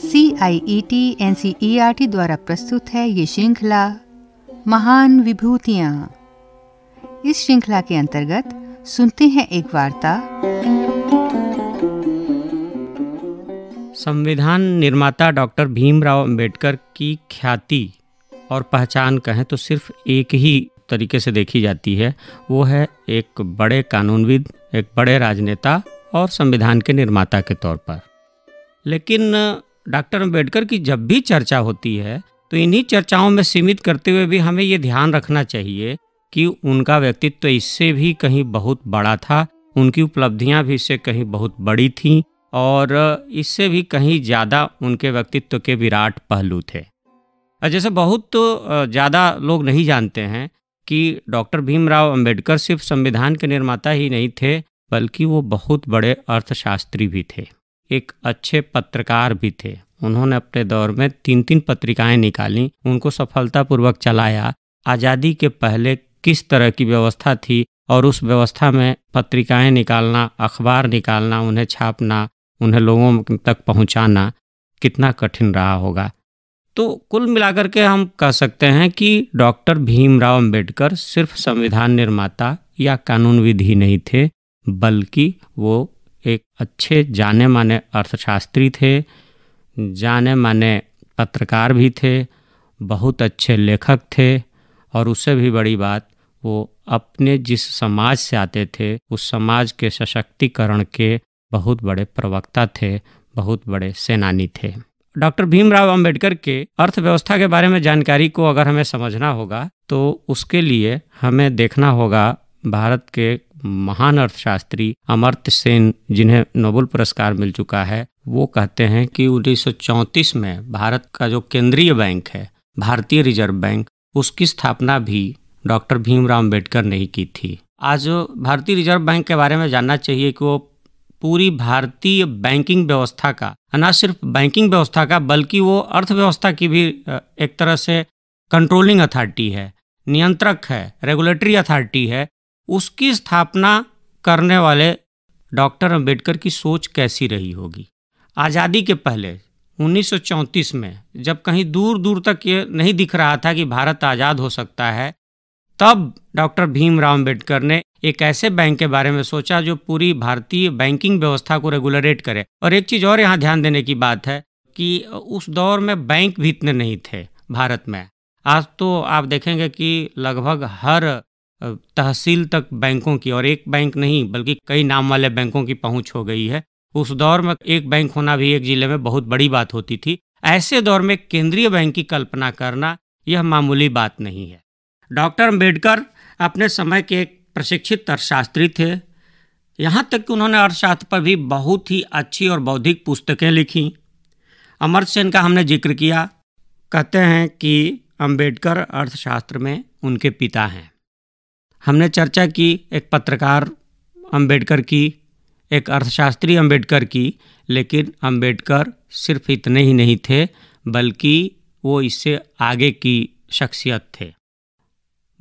C I E T N C E R T द्वारा प्रस्तुत है ये श्रृंखला महान विभूतियां इस श्रृंखला के अंतर्गत सुनते हैं एक वार्ता संविधान निर्माता डॉक्टर भीमराव अंबेडकर की ख्याति और पहचान कहें तो सिर्फ एक ही तरीके से देखी जाती है वो है एक बड़े कानूनविद एक बड़े राजनेता और संविधान के निर्माता के तौर पर लेकिन डॉक्टर अम्बेडकर की जब भी चर्चा होती है तो इन्हीं चर्चाओं में सीमित करते हुए भी हमें ये ध्यान रखना चाहिए कि उनका व्यक्तित्व तो इससे भी कहीं बहुत बड़ा था उनकी उपलब्धियां भी इससे कहीं बहुत बड़ी थीं और इससे भी कहीं ज़्यादा उनके व्यक्तित्व के विराट पहलू थे जैसे बहुत तो ज़्यादा लोग नहीं जानते हैं कि डॉक्टर भीमराव अंबेडकर सिर्फ संविधान के निर्माता ही नहीं थे बल्कि वो बहुत बड़े अर्थशास्त्री भी थे एक अच्छे पत्रकार भी थे उन्होंने अपने दौर में तीन तीन पत्रिकाएं निकाली उनको सफलतापूर्वक चलाया आज़ादी के पहले किस तरह की व्यवस्था थी और उस व्यवस्था में पत्रिकाएं निकालना अखबार निकालना उन्हें छापना उन्हें लोगों तक पहुंचाना कितना कठिन रहा होगा तो कुल मिलाकर के हम कह सकते हैं कि डॉक्टर भीमराव अंबेडकर सिर्फ संविधान निर्माता या कानून विधि नहीं थे बल्कि वो एक अच्छे जाने माने अर्थशास्त्री थे जाने माने पत्रकार भी थे बहुत अच्छे लेखक थे और उससे भी बड़ी बात वो अपने जिस समाज से आते थे उस समाज के सशक्तिकरण के बहुत बड़े प्रवक्ता थे बहुत बड़े सेनानी थे डॉक्टर भीमराव अंबेडकर के अर्थव्यवस्था के बारे में जानकारी को अगर हमें समझना होगा तो उसके लिए हमें देखना होगा भारत के महान अर्थशास्त्री अमर्त्य सेन जिन्हें नोबेल पुरस्कार मिल चुका है वो कहते हैं कि उन्नीस में भारत का जो केंद्रीय बैंक है भारतीय रिजर्व बैंक उसकी स्थापना भी डॉक्टर भीमराव अम्बेडकर ने ही की थी आज भारतीय रिजर्व बैंक के बारे में जानना चाहिए कि वो पूरी भारतीय बैंकिंग व्यवस्था का न सिर्फ बैंकिंग व्यवस्था का बल्कि वो अर्थव्यवस्था की भी एक तरह से कंट्रोलिंग अथॉरिटी है नियंत्रक है रेगुलेटरी अथॉरिटी है उसकी स्थापना करने वाले डॉक्टर अंबेडकर की सोच कैसी रही होगी आज़ादी के पहले 1934 में जब कहीं दूर दूर तक ये नहीं दिख रहा था कि भारत आज़ाद हो सकता है तब डॉक्टर भीमराव अम्बेडकर ने एक ऐसे बैंक के बारे में सोचा जो पूरी भारतीय बैंकिंग व्यवस्था को रेगुलरेट करे और एक चीज़ और यहाँ ध्यान देने की बात है कि उस दौर में बैंक भी इतने नहीं थे भारत में आज तो आप देखेंगे कि लगभग हर तहसील तक बैंकों की और एक बैंक नहीं बल्कि कई नाम वाले बैंकों की पहुंच हो गई है उस दौर में एक बैंक होना भी एक जिले में बहुत बड़ी बात होती थी ऐसे दौर में केंद्रीय बैंक की कल्पना करना यह मामूली बात नहीं है डॉक्टर अम्बेडकर अपने समय के एक प्रशिक्षित अर्थशास्त्री थे यहाँ तक कि उन्होंने अर्थशास्त्र पर भी बहुत ही अच्छी और बौद्धिक पुस्तकें लिखीं अमर सेन का हमने जिक्र किया कहते हैं कि अंबेडकर अर्थशास्त्र में उनके पिता हैं हमने चर्चा की एक पत्रकार अंबेडकर की एक अर्थशास्त्री अंबेडकर की लेकिन अंबेडकर सिर्फ इतने ही नहीं थे बल्कि वो इससे आगे की शख्सियत थे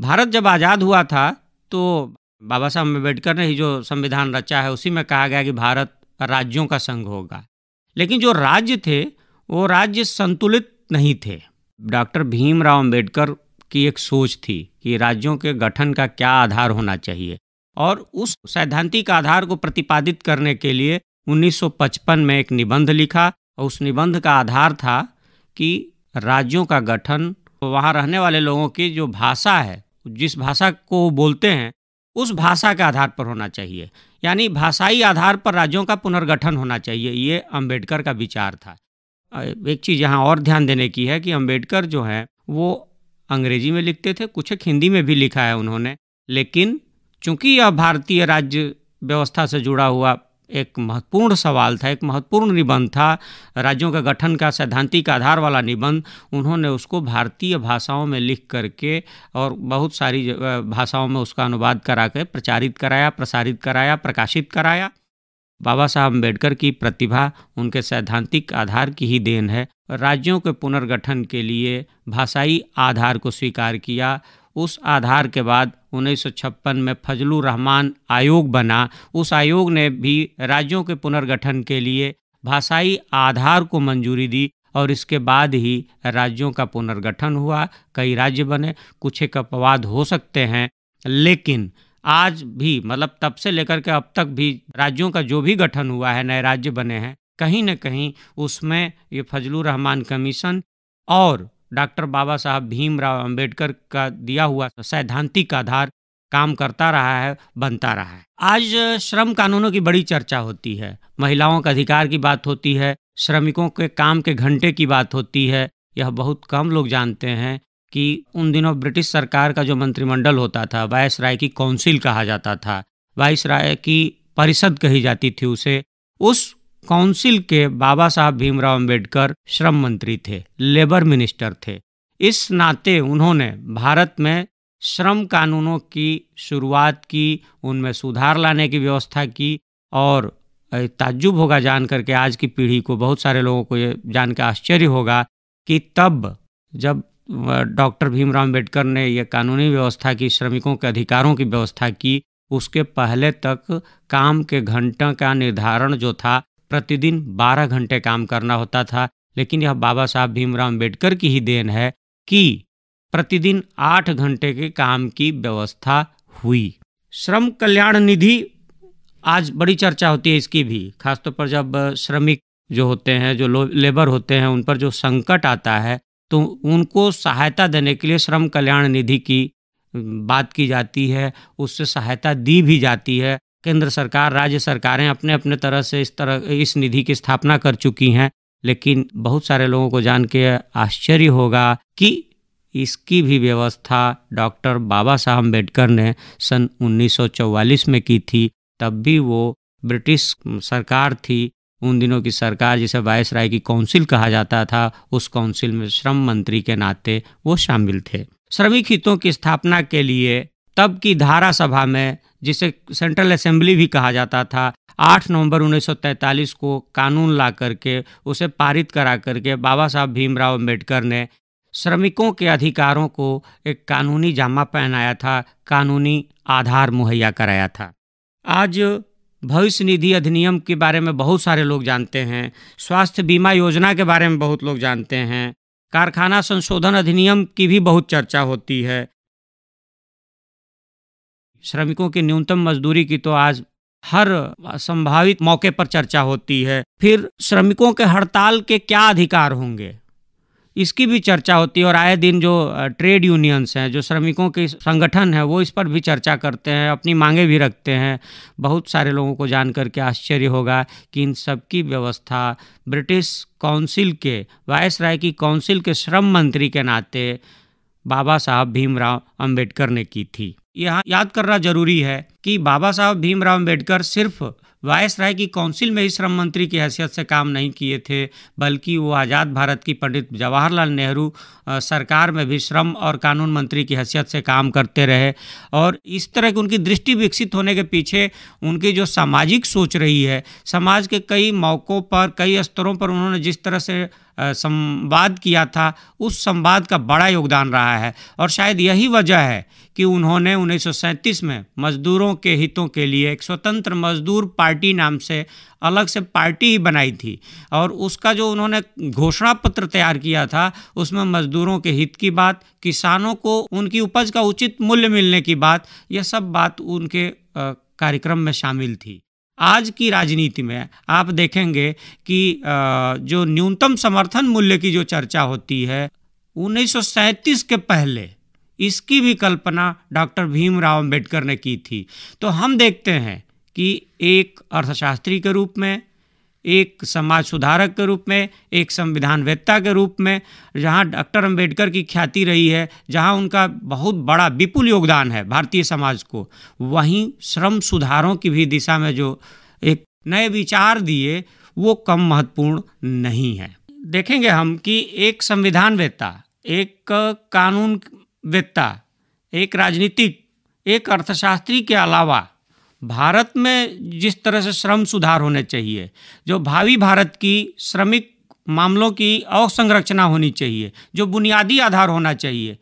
भारत जब आज़ाद हुआ था तो बाबा साहब अम्बेडकर ने ही जो संविधान रचा है उसी में कहा गया कि भारत राज्यों का संघ होगा लेकिन जो राज्य थे वो राज्य संतुलित नहीं थे डॉक्टर भीमराव अंबेडकर की एक सोच थी कि राज्यों के गठन का क्या आधार होना चाहिए और उस सैद्धांतिक आधार को प्रतिपादित करने के लिए 1955 में एक निबंध लिखा और उस निबंध का आधार था कि राज्यों का गठन वहाँ रहने वाले लोगों की जो भाषा है जिस भाषा को बोलते हैं उस भाषा के आधार पर होना चाहिए यानी भाषाई आधार पर राज्यों का पुनर्गठन होना चाहिए ये अंबेडकर का विचार था एक चीज़ यहाँ और ध्यान देने की है कि अंबेडकर जो है वो अंग्रेजी में लिखते थे कुछ एक हिंदी में भी लिखा है उन्होंने लेकिन चूंकि यह भारतीय राज्य व्यवस्था से जुड़ा हुआ एक महत्वपूर्ण सवाल था एक महत्वपूर्ण निबंध था राज्यों के गठन का सैद्धांतिक आधार वाला निबंध उन्होंने उसको भारतीय भाषाओं में लिख करके और बहुत सारी भाषाओं में उसका अनुवाद करा के प्रचारित कराया प्रसारित कराया प्रकाशित कराया बाबा साहब अम्बेडकर की प्रतिभा उनके सैद्धांतिक आधार की ही देन है राज्यों के पुनर्गठन के लिए भाषाई आधार को स्वीकार किया उस आधार के बाद 1956 में फजलू रहमान आयोग बना उस आयोग ने भी राज्यों के पुनर्गठन के लिए भाषाई आधार को मंजूरी दी और इसके बाद ही राज्यों का पुनर्गठन हुआ कई राज्य बने कुछ एक अपवाद हो सकते हैं लेकिन आज भी मतलब तब से लेकर के अब तक भी राज्यों का जो भी गठन हुआ है नए राज्य बने हैं कहीं न कहीं उसमें ये फजलू रहमान कमीशन और डॉक्टर बाबा साहब भीमराव अंबेडकर का दिया हुआ सैद्धांतिक आधार काम करता रहा है बनता रहा है आज श्रम कानूनों की बड़ी चर्चा होती है महिलाओं के अधिकार की बात होती है श्रमिकों के काम के घंटे की बात होती है यह बहुत कम लोग जानते हैं कि उन दिनों ब्रिटिश सरकार का जो मंत्रिमंडल होता था वायस राय की काउंसिल कहा जाता था वायस राय की परिषद कही जाती थी उसे उस काउंसिल के बाबा साहब भीमराव अंबेडकर श्रम मंत्री थे लेबर मिनिस्टर थे इस नाते उन्होंने भारत में श्रम कानूनों की शुरुआत की उनमें सुधार लाने की व्यवस्था की और ताज्जुब होगा जान करके आज की पीढ़ी को बहुत सारे लोगों को ये जान के आश्चर्य होगा कि तब जब डॉक्टर भीमराव अम्बेडकर ने यह कानूनी व्यवस्था की श्रमिकों के अधिकारों की व्यवस्था की उसके पहले तक काम के घंटों का निर्धारण जो था प्रतिदिन 12 घंटे काम करना होता था लेकिन यह बाबा साहब भीमराव अम्बेडकर की ही देन है कि प्रतिदिन आठ घंटे के काम की व्यवस्था हुई श्रम कल्याण निधि आज बड़ी चर्चा होती है इसकी भी खासतौर पर जब श्रमिक जो होते हैं जो लेबर होते हैं उन पर जो संकट आता है तो उनको सहायता देने के लिए श्रम कल्याण निधि की बात की जाती है उससे सहायता दी भी जाती है केंद्र सरकार राज्य सरकारें अपने अपने तरह से इस तरह इस निधि की स्थापना कर चुकी हैं लेकिन बहुत सारे लोगों को जान के आश्चर्य होगा कि इसकी भी व्यवस्था डॉक्टर बाबा साहब अम्बेडकर ने सन 1944 में की थी तब भी वो ब्रिटिश सरकार थी उन दिनों की सरकार जिसे वायस राय की काउंसिल कहा जाता था उस काउंसिल में श्रम मंत्री के नाते वो शामिल थे श्रमिक हितों की स्थापना के लिए तब की धारा सभा में जिसे सेंट्रल असेंबली भी कहा जाता था 8 नवंबर 1943 को कानून ला करके उसे पारित करा करके बाबा साहब भीमराव अम्बेडकर ने श्रमिकों के अधिकारों को एक कानूनी जामा पहनाया था कानूनी आधार मुहैया कराया था आज भविष्य निधि अधिनियम के बारे में बहुत सारे लोग जानते हैं स्वास्थ्य बीमा योजना के बारे में बहुत लोग जानते हैं कारखाना संशोधन अधिनियम की भी बहुत चर्चा होती है श्रमिकों की न्यूनतम मजदूरी की तो आज हर संभावित मौके पर चर्चा होती है फिर श्रमिकों के हड़ताल के क्या अधिकार होंगे इसकी भी चर्चा होती है और आए दिन जो ट्रेड यूनियंस हैं जो श्रमिकों के संगठन हैं वो इस पर भी चर्चा करते हैं अपनी मांगे भी रखते हैं बहुत सारे लोगों को जान करके आश्चर्य होगा कि इन सब की व्यवस्था ब्रिटिश काउंसिल के वायस राय की काउंसिल के श्रम मंत्री के नाते बाबा साहब भीमराव अंबेडकर ने की थी यहाँ याद करना ज़रूरी है कि बाबा साहब भीमराव अम्बेडकर सिर्फ वायस राय की काउंसिल में ही श्रम मंत्री की हैसियत से काम नहीं किए थे बल्कि वो आज़ाद भारत की पंडित जवाहरलाल नेहरू सरकार में भी श्रम और कानून मंत्री की हैसियत से काम करते रहे और इस तरह की उनकी दृष्टि विकसित होने के पीछे उनकी जो सामाजिक सोच रही है समाज के कई मौक़ों पर कई स्तरों पर उन्होंने जिस तरह से संवाद किया था उस संवाद का बड़ा योगदान रहा है और शायद यही वजह है कि उन्होंने उन्नीस में मजदूरों के हितों के लिए एक स्वतंत्र मजदूर पार्टी नाम से अलग से पार्टी ही बनाई थी और उसका जो उन्होंने घोषणा पत्र तैयार किया था उसमें मजदूरों के हित की बात किसानों को उनकी उपज का उचित मूल्य मिलने की बात यह सब बात उनके कार्यक्रम में शामिल थी आज की राजनीति में आप देखेंगे कि जो न्यूनतम समर्थन मूल्य की जो चर्चा होती है उन्नीस के पहले इसकी भी कल्पना डॉक्टर भीमराव अंबेडकर ने की थी तो हम देखते हैं कि एक अर्थशास्त्री के रूप में एक समाज सुधारक के रूप में एक संविधानवेत्ता के रूप में जहां डॉक्टर अंबेडकर की ख्याति रही है जहां उनका बहुत बड़ा विपुल योगदान है भारतीय समाज को वहीं श्रम सुधारों की भी दिशा में जो एक नए विचार दिए वो कम महत्वपूर्ण नहीं है देखेंगे हम कि एक संविधानवेत्ता एक कानून वेत्ता एक राजनीतिक एक अर्थशास्त्री के अलावा भारत में जिस तरह से श्रम सुधार होने चाहिए जो भावी भारत की श्रमिक मामलों की असंरचना होनी चाहिए जो बुनियादी आधार होना चाहिए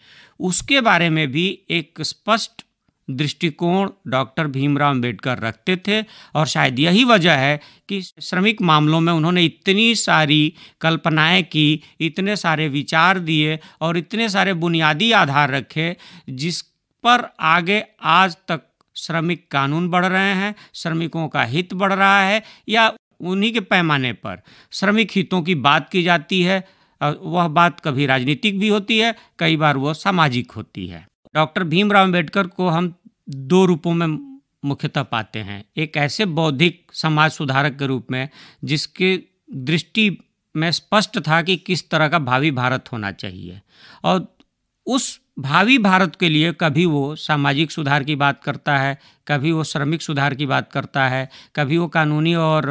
उसके बारे में भी एक स्पष्ट दृष्टिकोण डॉक्टर भीमराव अम्बेडकर रखते थे और शायद यही वजह है कि श्रमिक मामलों में उन्होंने इतनी सारी कल्पनाएं की इतने सारे विचार दिए और इतने सारे बुनियादी आधार रखे जिस पर आगे आज तक श्रमिक कानून बढ़ रहे हैं श्रमिकों का हित बढ़ रहा है या उन्हीं के पैमाने पर श्रमिक हितों की बात की जाती है वह बात कभी राजनीतिक भी होती है कई बार वह सामाजिक होती है डॉक्टर भीमराव अम्बेडकर को हम दो रूपों में मुख्यतः पाते हैं एक ऐसे बौद्धिक समाज सुधारक के रूप में जिसके दृष्टि में स्पष्ट था कि किस तरह का भावी भारत होना चाहिए और उस भावी भारत के लिए कभी वो सामाजिक सुधार की बात करता है कभी वो श्रमिक सुधार की बात करता है कभी वो कानूनी और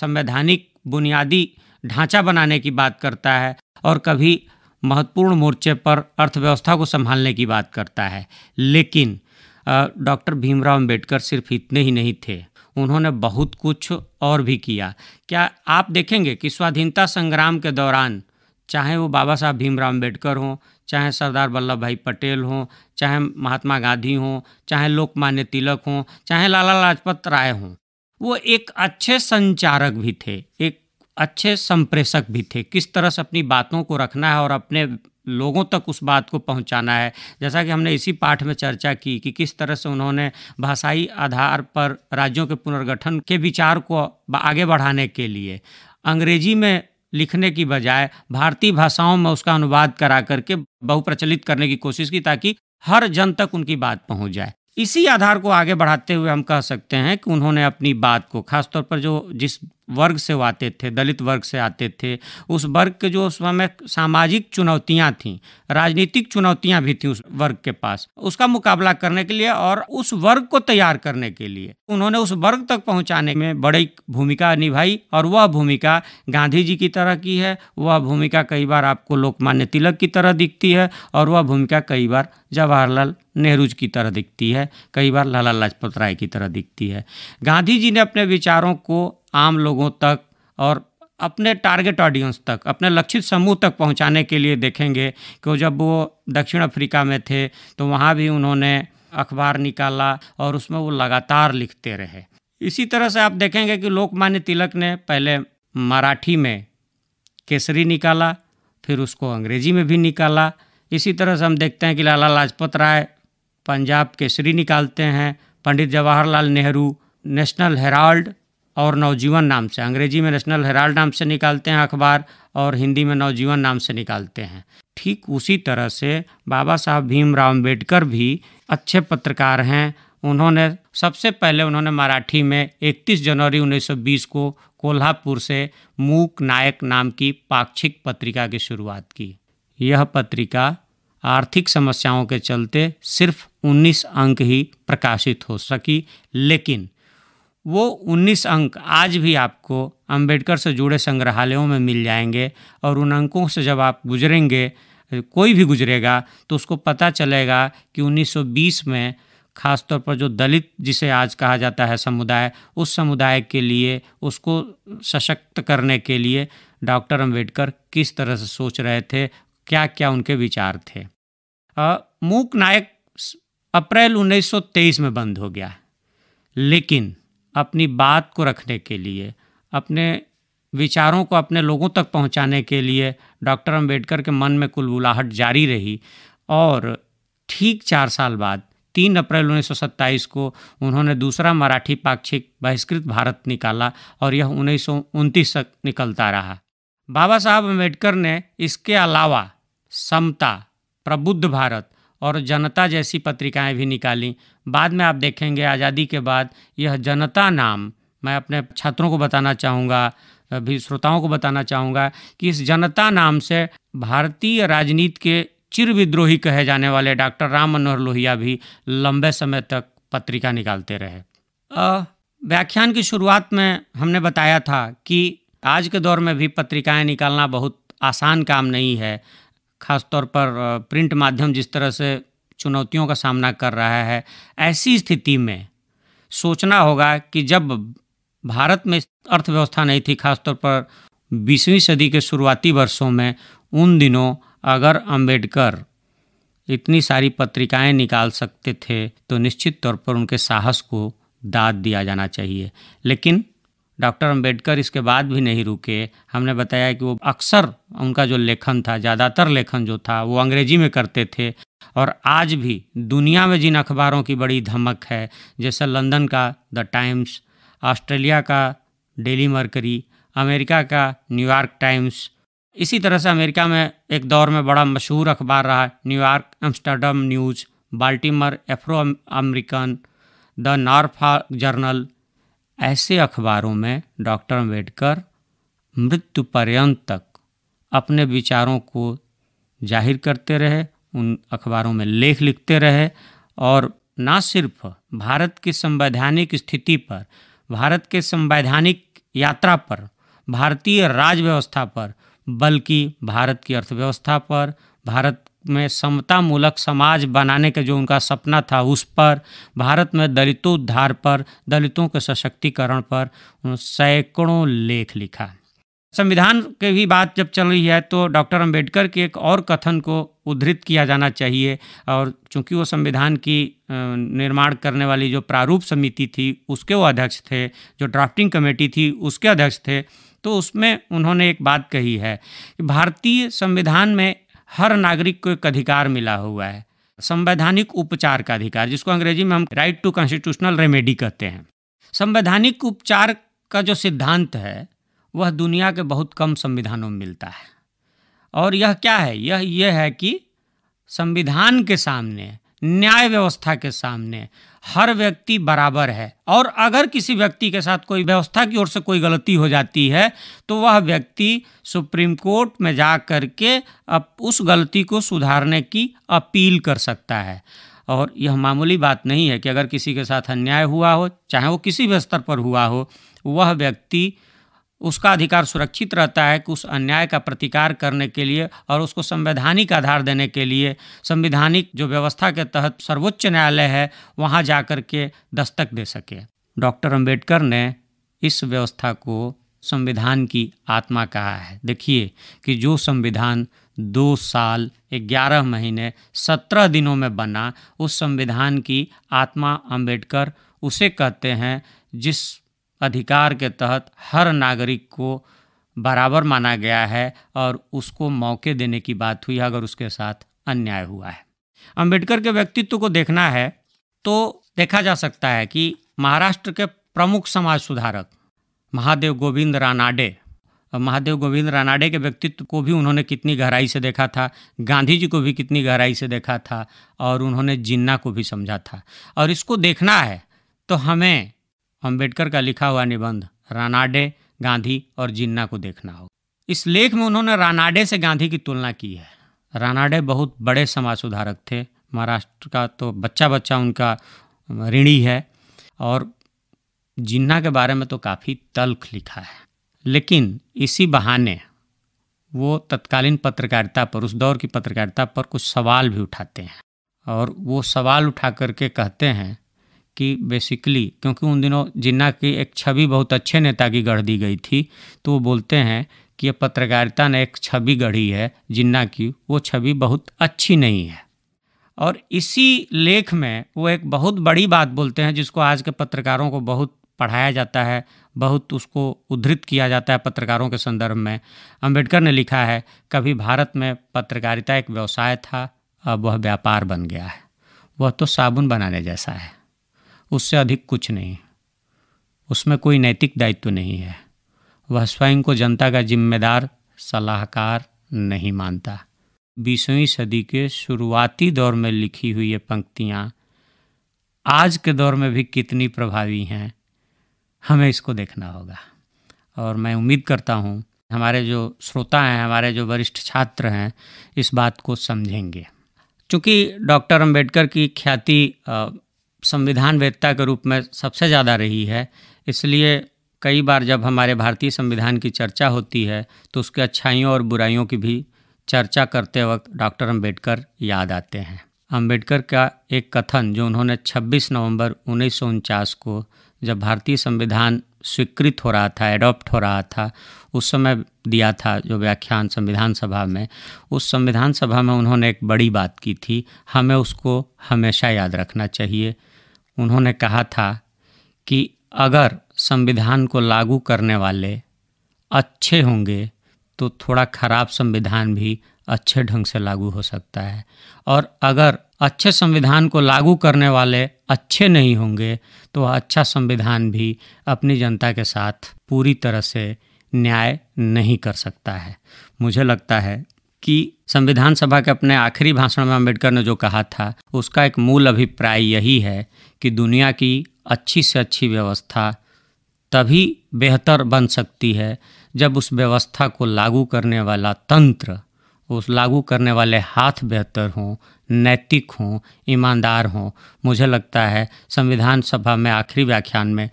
संवैधानिक बुनियादी ढांचा बनाने की बात करता है और कभी महत्वपूर्ण मोर्चे पर अर्थव्यवस्था को संभालने की बात करता है लेकिन डॉक्टर भीमराव अम्बेडकर सिर्फ इतने ही नहीं थे उन्होंने बहुत कुछ और भी किया क्या आप देखेंगे कि स्वाधीनता संग्राम के दौरान चाहे वो बाबा साहब भीमराव अम्बेडकर हों चाहे सरदार वल्लभ भाई पटेल हों चाहे महात्मा गांधी हों चाहे लोकमान्य तिलक हों चाहे लाला लाजपत राय हों वो एक अच्छे संचारक भी थे एक अच्छे संप्रेषक भी थे किस तरह से अपनी बातों को रखना है और अपने लोगों तक उस बात को पहुंचाना है जैसा कि हमने इसी पाठ में चर्चा की कि किस तरह से उन्होंने भाषाई आधार पर राज्यों के पुनर्गठन के विचार को आगे बढ़ाने के लिए अंग्रेजी में लिखने की बजाय भारतीय भाषाओं में उसका अनुवाद करा करके बहुप्रचलित करने की कोशिश की ताकि हर जन तक उनकी बात पहुँच जाए इसी आधार को आगे बढ़ाते हुए हम कह सकते हैं कि उन्होंने अपनी बात को खासतौर पर जो जिस वर्ग से आते थे दलित वर्ग से आते थे उस वर्ग के जो उस समय सामाजिक चुनौतियां थीं राजनीतिक चुनौतियां भी थीं उस वर्ग के पास उसका मुकाबला करने के लिए और उस वर्ग को तैयार करने के लिए उन्होंने उस वर्ग तक पहुंचाने में बड़ी भूमिका निभाई और वह भूमिका गांधी जी की तरह की है वह भूमिका कई बार आपको लोकमान्य तिलक की तरह दिखती है और वह भूमिका कई बार जवाहरलाल नेहरू की तरह दिखती है कई बार लाला लाजपत राय की तरह दिखती है गांधी जी ने अपने विचारों को आम लोगों तक और अपने टारगेट ऑडियंस तक अपने लक्षित समूह तक पहुंचाने के लिए देखेंगे कि जब वो दक्षिण अफ्रीका में थे तो वहाँ भी उन्होंने अखबार निकाला और उसमें वो लगातार लिखते रहे इसी तरह से आप देखेंगे कि लोकमान्य तिलक ने पहले मराठी में केसरी निकाला फिर उसको अंग्रेजी में भी निकाला इसी तरह से हम देखते हैं कि लाला लाजपत राय पंजाब केसरी निकालते हैं पंडित जवाहरलाल नेहरू नेशनल हेराल्ड और नवजीवन नाम से अंग्रेजी में नेशनल हेराल्ड नाम से निकालते हैं अखबार और हिंदी में नवजीवन नाम से निकालते हैं ठीक उसी तरह से बाबा साहब भीमराव अम्बेडकर भी अच्छे पत्रकार हैं उन्होंने सबसे पहले उन्होंने मराठी में 31 जनवरी 1920 को कोल्हापुर से मूक नायक नाम की पाक्षिक पत्रिका की शुरुआत की यह पत्रिका आर्थिक समस्याओं के चलते सिर्फ 19 अंक ही प्रकाशित हो सकी लेकिन वो 19 अंक आज भी आपको अंबेडकर से जुड़े संग्रहालयों में मिल जाएंगे और उन अंकों से जब आप गुजरेंगे कोई भी गुजरेगा तो उसको पता चलेगा कि 1920 में खासतौर पर जो दलित जिसे आज कहा जाता है समुदाय उस समुदाय के लिए उसको सशक्त करने के लिए डॉक्टर अंबेडकर किस तरह से सोच रहे थे क्या क्या उनके विचार थे मूक नायक अप्रैल 1923 में बंद हो गया लेकिन अपनी बात को रखने के लिए अपने विचारों को अपने लोगों तक पहुंचाने के लिए डॉक्टर अंबेडकर के मन में कुलबुलाहट जारी रही और ठीक चार साल बाद तीन अप्रैल उन्नीस को उन्होंने दूसरा मराठी पाक्षिक बहिष्कृत भारत निकाला और यह उन्नीस तक निकलता रहा बाबा साहब अम्बेडकर ने इसके अलावा समता प्रबुद्ध भारत और जनता जैसी पत्रिकाएं भी निकाली बाद में आप देखेंगे आज़ादी के बाद यह जनता नाम मैं अपने छात्रों को बताना चाहूँगा भी श्रोताओं को बताना चाहूँगा कि इस जनता नाम से भारतीय राजनीति के चिर विद्रोही कहे जाने वाले डॉक्टर राम मनोहर लोहिया भी लंबे समय तक पत्रिका निकालते रहे व्याख्यान की शुरुआत में हमने बताया था कि आज के दौर में भी पत्रिकाएं निकालना बहुत आसान काम नहीं है खासतौर पर प्रिंट माध्यम जिस तरह से चुनौतियों का सामना कर रहा है ऐसी स्थिति में सोचना होगा कि जब भारत में अर्थव्यवस्था नहीं थी खासतौर पर बीसवीं सदी के शुरुआती वर्षों में उन दिनों अगर अंबेडकर इतनी सारी पत्रिकाएं निकाल सकते थे तो निश्चित तौर पर उनके साहस को दाद दिया जाना चाहिए लेकिन डॉक्टर अंबेडकर इसके बाद भी नहीं रुके हमने बताया कि वो अक्सर उनका जो लेखन था ज़्यादातर लेखन जो था वो अंग्रेजी में करते थे और आज भी दुनिया में जिन अखबारों की बड़ी धमक है जैसे लंदन का द टाइम्स ऑस्ट्रेलिया का डेली मर्करी अमेरिका का न्यूयॉर्क टाइम्स इसी तरह से अमेरिका में एक दौर में बड़ा मशहूर अखबार रहा New York Amsterdam News Baltimore Afro American the Norfolk Journal ऐसे अखबारों में डॉक्टर अम्बेडकर मृत्यु पर्यंत तक अपने विचारों को जाहिर करते रहे उन अखबारों में लेख लिखते रहे और ना सिर्फ भारत की संवैधानिक स्थिति पर भारत के संवैधानिक यात्रा पर भारतीय राज्य व्यवस्था पर बल्कि भारत की अर्थव्यवस्था पर भारत में समता मूलक समाज बनाने का जो उनका सपना था उस पर भारत में दलितों उद्धार पर दलितों के सशक्तिकरण पर सैकड़ों लेख लिखा संविधान की भी बात जब चल रही है तो डॉक्टर अंबेडकर के एक और कथन को उद्धृत किया जाना चाहिए और चूंकि वो संविधान की निर्माण करने वाली जो प्रारूप समिति थी उसके वो अध्यक्ष थे जो ड्राफ्टिंग कमेटी थी उसके अध्यक्ष थे तो उसमें उन्होंने एक बात कही है कि भारतीय संविधान में हर नागरिक को एक अधिकार मिला हुआ है संवैधानिक उपचार का अधिकार जिसको अंग्रेजी में हम राइट टू कॉन्स्टिट्यूशनल रेमेडी कहते हैं संवैधानिक उपचार का जो सिद्धांत है वह दुनिया के बहुत कम संविधानों में मिलता है और यह क्या है यह यह है कि संविधान के सामने न्याय व्यवस्था के सामने हर व्यक्ति बराबर है और अगर किसी व्यक्ति के साथ कोई व्यवस्था की ओर से कोई गलती हो जाती है तो वह व्यक्ति सुप्रीम कोर्ट में जा कर के अब उस गलती को सुधारने की अपील कर सकता है और यह मामूली बात नहीं है कि अगर किसी के साथ अन्याय हुआ हो चाहे वो किसी भी स्तर पर हुआ हो वह व्यक्ति उसका अधिकार सुरक्षित रहता है कि उस अन्याय का प्रतिकार करने के लिए और उसको संवैधानिक आधार देने के लिए संविधानिक जो व्यवस्था के तहत सर्वोच्च न्यायालय है वहाँ जा कर के दस्तक दे सके डॉक्टर अंबेडकर ने इस व्यवस्था को संविधान की आत्मा कहा है देखिए कि जो संविधान दो साल ग्यारह महीने सत्रह दिनों में बना उस संविधान की आत्मा अंबेडकर उसे कहते हैं जिस अधिकार के तहत हर नागरिक को बराबर माना गया है और उसको मौके देने की बात हुई अगर उसके साथ अन्याय हुआ है अंबेडकर के व्यक्तित्व को देखना है तो देखा जा सकता है कि महाराष्ट्र के प्रमुख समाज सुधारक महादेव गोविंद रानाडे महादेव गोविंद रानाडे के व्यक्तित्व को भी उन्होंने कितनी गहराई से देखा था गांधी जी को भी कितनी गहराई से देखा था और उन्होंने जिन्ना को भी समझा था और इसको देखना है तो हमें अंबेडकर का लिखा हुआ निबंध रानाडे गांधी और जिन्ना को देखना हो इस लेख में उन्होंने रानाडे से गांधी की तुलना की है रानाडे बहुत बड़े समाज सुधारक थे महाराष्ट्र का तो बच्चा बच्चा उनका ऋणी है और जिन्ना के बारे में तो काफ़ी तल्ख लिखा है लेकिन इसी बहाने वो तत्कालीन पत्रकारिता पर उस दौर की पत्रकारिता पर कुछ सवाल भी उठाते हैं और वो सवाल उठा करके कहते हैं कि बेसिकली क्योंकि उन दिनों जिन्ना की एक छवि बहुत अच्छे नेता की गढ़ दी गई थी तो वो बोलते हैं कि ये पत्रकारिता ने एक छवि गढ़ी है जिन्ना की वो छवि बहुत अच्छी नहीं है और इसी लेख में वो एक बहुत बड़ी बात बोलते हैं जिसको आज के पत्रकारों को बहुत पढ़ाया जाता है बहुत उसको उद्धृत किया जाता है पत्रकारों के संदर्भ में अंबेडकर ने लिखा है कभी भारत में पत्रकारिता एक व्यवसाय था अब वह व्यापार बन गया है वह तो साबुन बनाने जैसा है उससे अधिक कुछ नहीं उसमें कोई नैतिक दायित्व नहीं है वह स्वयं को जनता का जिम्मेदार सलाहकार नहीं मानता बीसवीं सदी के शुरुआती दौर में लिखी हुई ये पंक्तियाँ आज के दौर में भी कितनी प्रभावी हैं हमें इसको देखना होगा और मैं उम्मीद करता हूँ हमारे जो श्रोता हैं हमारे जो वरिष्ठ छात्र हैं इस बात को समझेंगे चूँकि डॉक्टर अंबेडकर की ख्याति संविधान वेदता के रूप में सबसे ज़्यादा रही है इसलिए कई बार जब हमारे भारतीय संविधान की चर्चा होती है तो उसके अच्छाइयों और बुराइयों की भी चर्चा करते वक्त डॉक्टर अंबेडकर याद आते हैं अंबेडकर का एक कथन जो उन्होंने 26 नवंबर उन्नीस को जब भारतीय संविधान स्वीकृत हो रहा था एडॉप्ट हो रहा था उस समय दिया था जो व्याख्यान संविधान सभा में उस संविधान सभा में उन्होंने एक बड़ी बात की थी हमें उसको हमेशा याद रखना चाहिए उन्होंने कहा था कि अगर संविधान को लागू करने वाले अच्छे होंगे तो थोड़ा खराब संविधान भी अच्छे ढंग से लागू हो सकता है और अगर अच्छे संविधान को लागू करने वाले अच्छे नहीं होंगे तो वह अच्छा संविधान भी अपनी जनता के साथ पूरी तरह से न्याय नहीं कर सकता है मुझे लगता है कि संविधान सभा के अपने आखिरी भाषण में अम्बेडकर ने जो कहा था उसका एक मूल अभिप्राय यही है कि दुनिया की अच्छी से अच्छी व्यवस्था तभी बेहतर बन सकती है जब उस व्यवस्था को लागू करने वाला तंत्र उस लागू करने वाले हाथ बेहतर हों नैतिक हों ईमानदार हों मुझे लगता है संविधान सभा में आखिरी व्याख्यान में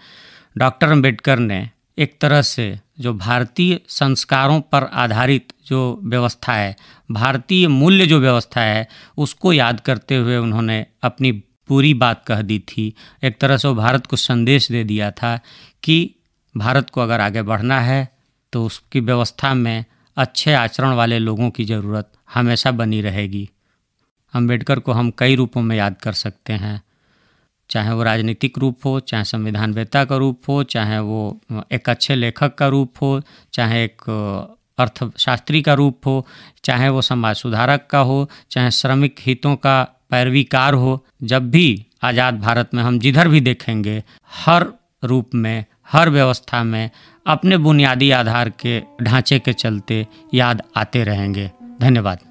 डॉक्टर अम्बेडकर ने एक तरह से जो भारतीय संस्कारों पर आधारित जो व्यवस्था है भारतीय मूल्य जो व्यवस्था है उसको याद करते हुए उन्होंने अपनी पूरी बात कह दी थी एक तरह से वो भारत को संदेश दे दिया था कि भारत को अगर आगे बढ़ना है तो उसकी व्यवस्था में अच्छे आचरण वाले लोगों की ज़रूरत हमेशा बनी रहेगी अंबेडकर को हम कई रूपों में याद कर सकते हैं चाहे वो राजनीतिक रूप हो चाहे संविधान वेता का रूप हो चाहे वो एक अच्छे लेखक का रूप हो चाहे एक अर्थशास्त्री का रूप हो चाहे वो समाज सुधारक का हो चाहे श्रमिक हितों का पैरवीकार हो जब भी आज़ाद भारत में हम जिधर भी देखेंगे हर रूप में हर व्यवस्था में अपने बुनियादी आधार के ढांचे के चलते याद आते रहेंगे धन्यवाद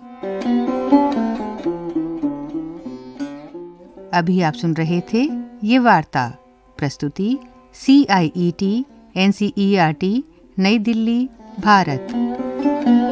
अभी आप सुन रहे थे ये वार्ता प्रस्तुति C I E T N C E R T नई दिल्ली भारत